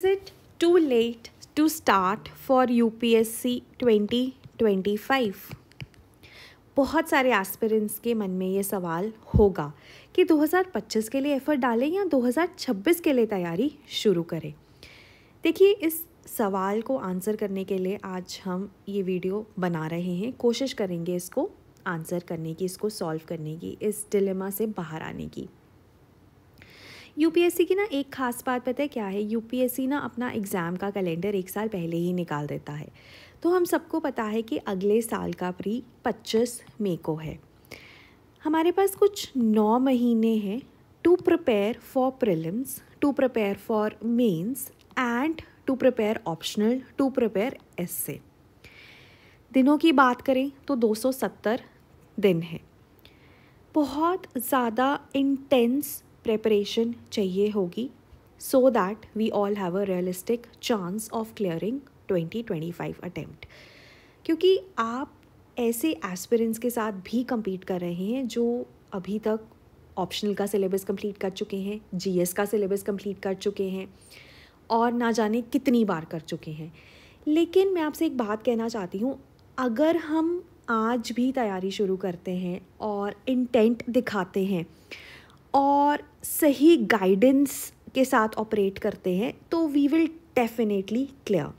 Is it too late to start for UPSC 2025? बहुत सारे aspirants के मन में ये सवाल होगा कि 2025 के लिए एफर्ट डालें या 2026 के लिए तैयारी शुरू करें देखिए इस सवाल को आंसर करने के लिए आज हम ये वीडियो बना रहे हैं कोशिश करेंगे इसको आंसर करने की इसको सॉल्व करने की इस डिलेमा से बाहर आने की यूपीएससी की ना एक ख़ास बात पता है क्या है यूपीएससी ना अपना एग्ज़ाम का कैलेंडर एक साल पहले ही निकाल देता है तो हम सबको पता है कि अगले साल का प्री पच्चीस मई को है हमारे पास कुछ नौ महीने हैं to prepare for prelims to prepare for mains and to prepare optional to prepare as दिनों की बात करें तो 270 दिन है बहुत ज़्यादा इंटेंस प्रेपरेशन चाहिए होगी so that we all have a realistic chance of clearing 2025 attempt क्योंकि आप ऐसे एस्पिरेंट्स के साथ भी कम्पीट कर रहे हैं जो अभी तक ऑप्शनल का सिलेबस कंप्लीट कर चुके हैं जीएस का सिलेबस कंप्लीट कर चुके हैं और ना जाने कितनी बार कर चुके हैं लेकिन मैं आपसे एक बात कहना चाहती हूँ अगर हम आज भी तैयारी शुरू करते हैं और इंटेंट दिखाते हैं और सही गाइडेंस के साथ ऑपरेट करते हैं तो वी विल डेफिनेटली क्लियर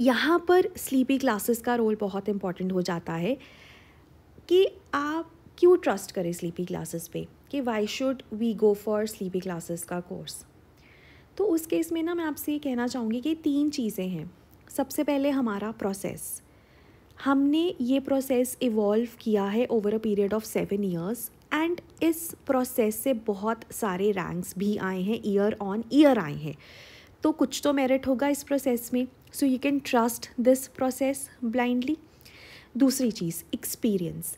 यहाँ पर स्लीपी क्लासेस का रोल बहुत इम्पॉर्टेंट हो जाता है कि आप क्यों ट्रस्ट करें स्लीपी क्लासेस पे कि why should we go for Sleepy Classes का कोर्स तो उस केस में ना मैं आपसे ये कहना चाहूँगी कि तीन चीज़ें हैं सबसे पहले हमारा प्रोसेस हमने ये प्रोसेस इवॉल्व किया है over a period of seven years and इस प्रोसेस से बहुत सारे रैंक्स भी आए हैं ईयर ऑन ईयर आए हैं तो कुछ तो मेरिट होगा इस प्रोसेस में so you can trust this process blindly दूसरी चीज़ एक्सपीरियंस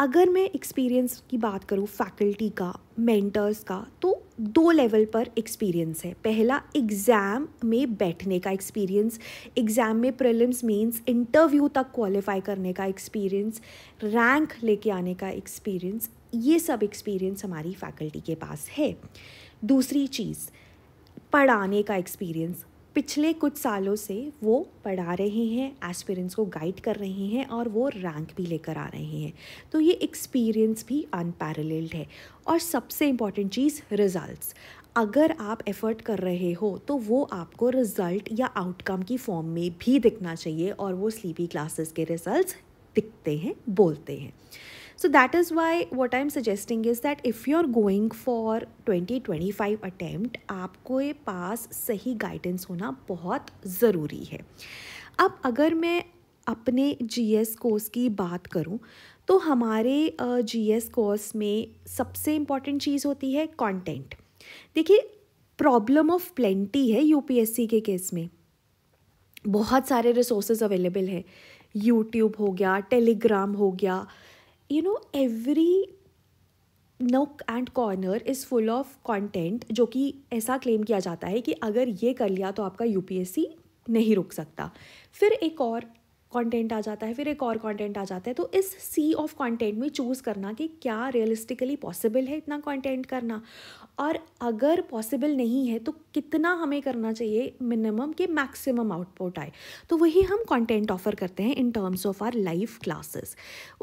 अगर मैं एक्सपीरियंस की बात करूँ फैकल्टी का मेंटर्स का तो दो लेवल पर एक्सपीरियंस है पहला एग्ज़ाम में बैठने का एक्सपीरियंस एग्ज़ाम में प्रिलिम्स मेंस इंटरव्यू तक क्वालिफाई करने का एक्सपीरियंस रैंक लेके आने का एक्सपीरियंस ये सब एक्सपीरियंस हमारी फैकल्टी के पास है दूसरी चीज़ पढ़ाने का एक्सपीरियंस पिछले कुछ सालों से वो पढ़ा रहे हैं एस्पिरेंट्स को गाइड कर रहे हैं और वो रैंक भी लेकर आ रहे हैं तो ये एक्सपीरियंस भी अनपैरल्ड है और सबसे इम्पॉर्टेंट चीज़ रिज़ल्ट्स अगर आप एफ़र्ट कर रहे हो तो वो आपको रिज़ल्ट या आउटकम की फॉर्म में भी दिखना चाहिए और वो स्लीपी क्लासेस के रिज़ल्ट दिखते हैं बोलते हैं So that is why what I'm suggesting is that if you're going for twenty 25 attempt, आपको ये पास सही guidance होना बहुत ज़रूरी है अब अगर मैं अपने एस कोर्स की बात करूँ तो हमारे जी एस कोर्स में सबसे इम्पॉर्टेंट चीज़ होती है कंटेंट देखिए प्रॉब्लम ऑफ प्लेंटी है यूपीएससी के केस में बहुत सारे रिसोर्सेज अवेलेबल है यूट्यूब हो गया टेलीग्राम हो गया you know every nook and corner is full of content जो कि ऐसा क्लेम किया जाता है कि अगर ये कर लिया तो आपका यू नहीं रुक सकता फिर एक और कंटेंट आ जाता है फिर एक और कंटेंट आ जाता है तो इस सी ऑफ कंटेंट में चूज़ करना कि क्या रियलिस्टिकली पॉसिबल है इतना कंटेंट करना और अगर पॉसिबल नहीं है तो कितना हमें करना चाहिए मिनिमम के मैक्सिमम आउटपुट आए तो वही हम कंटेंट ऑफर करते हैं in terms of our live classes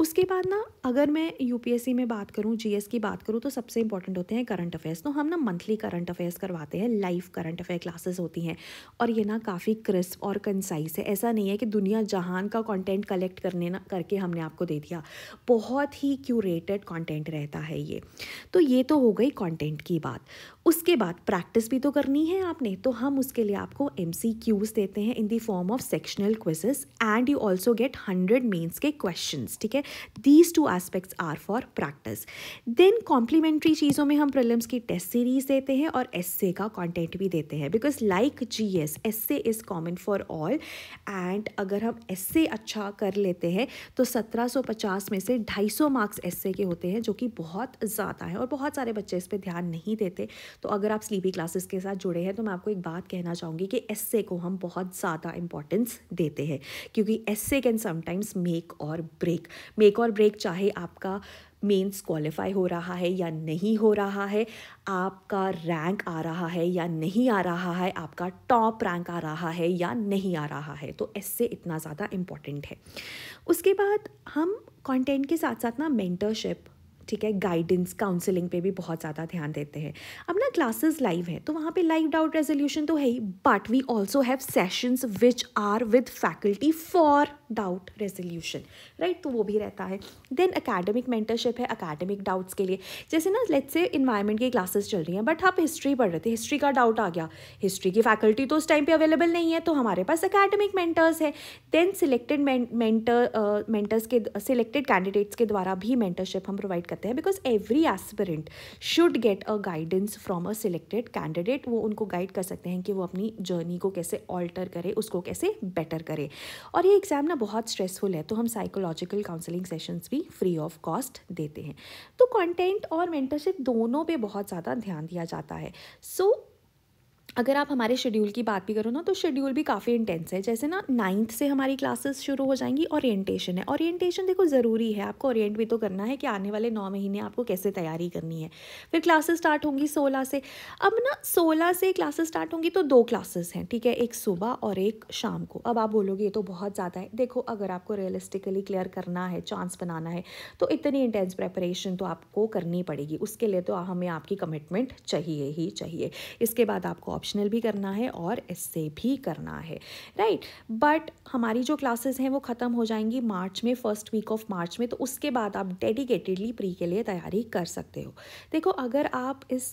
उसके बाद ना अगर मैं यू में बात करूँ जी की बात करूँ तो सबसे इंपॉर्टेंट होते हैं करंट अफेयर्स तो हम ना मंथली करंट अफेयर्स करवाते हैं लाइव करंट अफेयर क्लासेस होती हैं और ये ना काफ़ी क्रिस्प और कंसाइज है ऐसा नहीं है कि दुनिया जहाँ इम्तिहान का कंटेंट कलेक्ट करने ना करके हमने आपको दे दिया बहुत ही क्यूरेटेड कंटेंट रहता है ये तो ये तो हो गई कंटेंट की बात उसके बाद प्रैक्टिस भी तो करनी है आपने तो हम उसके लिए आपको एम देते हैं in the form of sectional quizzes and you also get hundred mains के क्वेश्चन ठीक है these two aspects are for practice then complementary चीज़ों में हम प्रॉब्लम्स की टेस्ट सीरीज देते हैं और एस का कॉन्टेंट भी देते हैं because like G S essay is common for all and अगर हम एस इससे अच्छा कर लेते हैं तो 1750 में से 250 मार्क्स ऐसे के होते हैं जो कि बहुत ज़्यादा है और बहुत सारे बच्चे इस पर ध्यान नहीं देते तो अगर आप स्लीपी क्लासेस के साथ जुड़े हैं तो मैं आपको एक बात कहना चाहूँगी कि एस्से को हम बहुत ज़्यादा इंपॉर्टेंस देते हैं क्योंकि ए कैन समटाइम्स मेक और ब्रेक मेक और ब्रेक चाहे आपका मेंस क्वालिफाई हो रहा है या नहीं हो रहा है आपका रैंक आ रहा है या नहीं आ रहा है आपका टॉप रैंक आ रहा है या नहीं आ रहा है तो इससे इतना ज़्यादा इम्पॉर्टेंट है उसके बाद हम कंटेंट के साथ साथ ना मेंटरशिप ठीक है गाइडेंस काउंसलिंग पे भी बहुत ज़्यादा ध्यान देते हैं अब ना क्लासेस लाइव हैं तो वहाँ पे लाइव डाउट रेजोल्यूशन तो है ही but we also have sessions which are with faculty for doubt resolution right तो वो भी रहता है देन अकेडमिक मेंटरशिप है अकेडमिक डाउट्स के लिए जैसे ना लेट्स से इन्वायरमेंट की क्लासेस चल रही हैं बट आप हिस्ट्री पढ़ रहे थे हिस्ट्री का डाउट आ गया हिस्ट्री की फैकल्टी तो उस टाइम पे अवेलेबल नहीं है तो हमारे पास अकेडमिक मेंटर्स है देन सिलेक्टेड मेंटर मेंटर्स के सिलेक्टेड कैंडिडेट्स के द्वारा भी मेंटरशिप हम प्रोवाइड करते हैं because every aspirant should get a guidance from a selected candidate वो उनको गाइड कर सकते हैं कि वो अपनी जर्नी को कैसे ऑल्टर करे उसको कैसे बेटर करे और ये एग्ज़ाम ना बहुत स्ट्रेसफुल है तो हम साइकोलॉजिकल काउंसलिंग सेशंस भी फ्री ऑफ कॉस्ट देते हैं तो कंटेंट और मेंटरशिप दोनों पे बहुत ज़्यादा ध्यान दिया जाता है सो so, अगर आप हमारे शेड्यूल की बात भी करो ना तो शेड्यूल भी काफ़ी इंटेंस है जैसे ना नाइन्थ से हमारी क्लासेस शुरू हो जाएंगी ओरिएंटेशन है ओरिएंटेशन देखो ज़रूरी है आपको ओरिएंट भी तो करना है कि आने वाले नौ महीने आपको कैसे तैयारी करनी है फिर क्लासेस स्टार्ट होंगी सोलह से अब ना सोलह से क्लासेस स्टार्ट होंगी तो दो क्लासेस हैं ठीक है एक सुबह और एक शाम को अब आप बोलोगे ये तो बहुत ज़्यादा है देखो अगर आपको रियलिस्टिकली क्लियर करना है चांस बनाना है तो इतनी इंटेंस प्रेपरेशन तो आपको करनी पड़ेगी उसके लिए तो हमें आपकी कमिटमेंट चाहिए ही चाहिए इसके बाद आपको ऑप्शन ऑप्शनल भी करना है और इससे भी करना है राइट बट हमारी जो क्लासेस हैं वो ख़त्म हो जाएंगी मार्च में फर्स्ट वीक ऑफ मार्च में तो उसके बाद आप डेडिकेटेडली प्री के लिए तैयारी कर सकते हो देखो अगर आप इस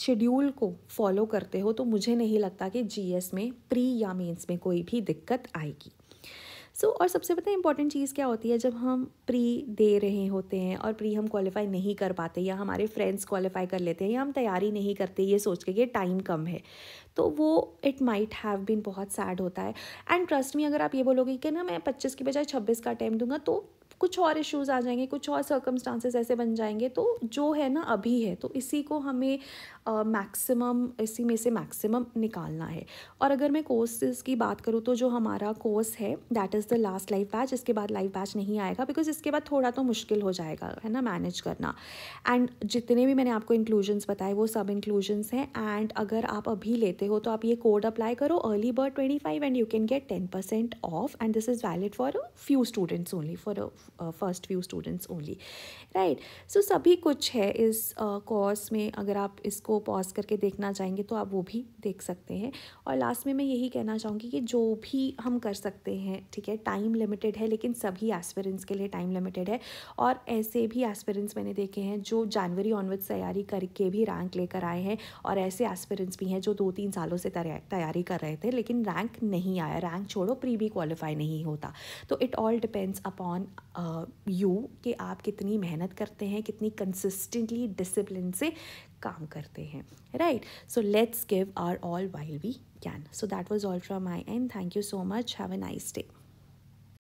शेड्यूल uh, को फॉलो करते हो तो मुझे नहीं लगता कि जीएस में प्री या मेंस में कोई भी दिक्कत आएगी सो so, और सबसे पता इंपॉर्टेंट चीज़ क्या होती है जब हम प्री दे रहे होते हैं और प्री हम क्वालिफाई नहीं कर पाते या हमारे फ्रेंड्स क्वालिफाई कर लेते हैं या हम तैयारी नहीं करते ये सोच के कि टाइम कम है तो वो इट माइट हैव बीन बहुत सैड होता है एंड ट्रस्ट में अगर आप ये बोलोगे कि ना मैं पच्चीस की बजाय छब्बीस का अटैम्प दूंगा तो कुछ और इश्यूज आ जाएंगे कुछ और सर्कमस्टांसेस ऐसे बन जाएंगे तो जो है ना अभी है तो इसी को हमें मैक्सिमम uh, इसी में से मैक्सिमम निकालना है और अगर मैं कोर्सेज की बात करूँ तो जो हमारा कोर्स है that is the last life batch इसके बाद लाइफ बैच नहीं आएगा बिकॉज इसके बाद थोड़ा तो मुश्किल हो जाएगा है ना मैनेज करना एंड जितने भी मैंने आपको इंक्लूजन्स बताए वो सब इंक्लूजन्स हैं एंड अगर आप अभी लेते हो तो आप ये कोड अप्लाई करो early bird twenty five and you can get ten percent off and this is valid for few students only for first few students only right so सभी कुछ है इस कोर्स uh, में अगर आप इसको पॉज करके देखना चाहेंगे तो आप वो भी देख सकते हैं और लास्ट में मैं यही कहना चाहूँगी कि जो भी हम कर सकते हैं ठीक है टाइम लिमिटेड है लेकिन सभी एस्पेरेंट्स के लिए टाइम लिमिटेड है और ऐसे भी एस्पेरेंट्स मैंने देखे हैं जो जनवरी ऑनवर्ड्स तैयारी करके भी रैंक लेकर आए हैं और ऐसे एस्पेरेंट्स भी हैं जो दो तीन सालों से तैयारी कर रहे थे लेकिन रैंक नहीं आया रैंक छोड़ो प्री भी क्वालिफाई नहीं होता तो it all depends upon you कि आप कितनी मेहनत करते हैं कितनी कंसिस्टेंटली डिसिप्लिन से काम करते हैं right so let's give our all while we can so that was all from my end thank you so much have a nice day